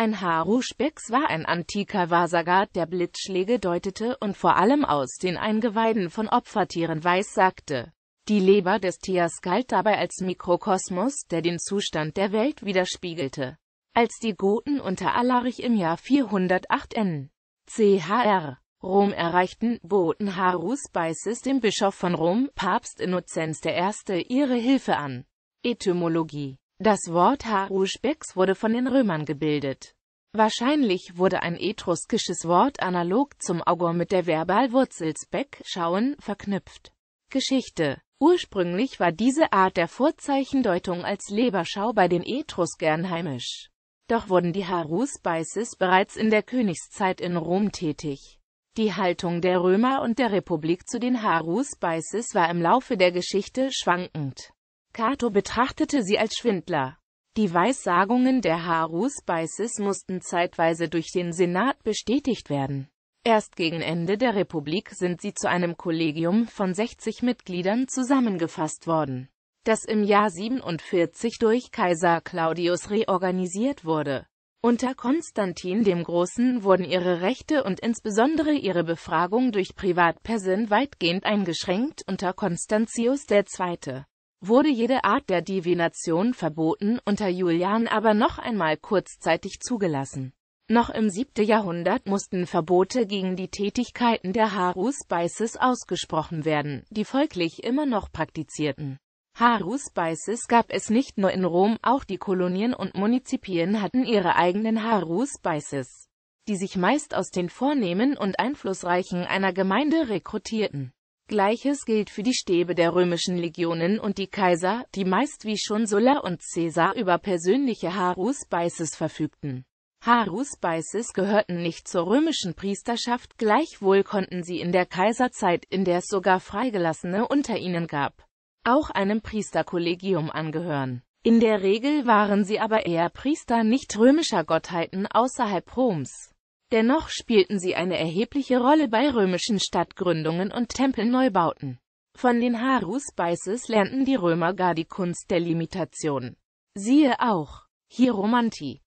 Ein Haruspex war ein antiker Wassergard, der Blitzschläge deutete und vor allem aus den Eingeweiden von Opfertieren weiß sagte. Die Leber des Tiers galt dabei als Mikrokosmos, der den Zustand der Welt widerspiegelte. Als die Goten unter Alarich im Jahr 408 n. Chr. Rom erreichten, boten Harus Beißes dem Bischof von Rom, Papst Innozenz I., ihre Hilfe an. Etymologie das Wort Haruspeks wurde von den Römern gebildet. Wahrscheinlich wurde ein etruskisches Wort analog zum Augur mit der Verbalwurzel spek, schauen, verknüpft. Geschichte Ursprünglich war diese Art der Vorzeichendeutung als Leberschau bei den Etruskern heimisch. Doch wurden die Haruspices bereits in der Königszeit in Rom tätig. Die Haltung der Römer und der Republik zu den Haruspices war im Laufe der Geschichte schwankend. Cato betrachtete sie als Schwindler. Die Weissagungen der Harus Haruspices mussten zeitweise durch den Senat bestätigt werden. Erst gegen Ende der Republik sind sie zu einem Kollegium von 60 Mitgliedern zusammengefasst worden, das im Jahr 47 durch Kaiser Claudius reorganisiert wurde. Unter Konstantin dem Großen wurden ihre Rechte und insbesondere ihre Befragung durch Privatpersonen weitgehend eingeschränkt unter Konstantius II wurde jede Art der Divination verboten, unter Julian aber noch einmal kurzzeitig zugelassen. Noch im 7. Jahrhundert mussten Verbote gegen die Tätigkeiten der Haru-Spices ausgesprochen werden, die folglich immer noch praktizierten. Haru-Spices gab es nicht nur in Rom, auch die Kolonien und Munizipien hatten ihre eigenen Haru-Spices, die sich meist aus den Vornehmen und Einflussreichen einer Gemeinde rekrutierten. Gleiches gilt für die Stäbe der römischen Legionen und die Kaiser, die meist wie schon Sulla und Caesar über persönliche Harus Beices verfügten. Harus Beices gehörten nicht zur römischen Priesterschaft, gleichwohl konnten sie in der Kaiserzeit, in der es sogar Freigelassene unter ihnen gab, auch einem Priesterkollegium angehören. In der Regel waren sie aber eher Priester nicht römischer Gottheiten außerhalb Roms. Dennoch spielten sie eine erhebliche Rolle bei römischen Stadtgründungen und Tempelneubauten. Von den Spices lernten die Römer gar die Kunst der Limitation. Siehe auch hier Romanti.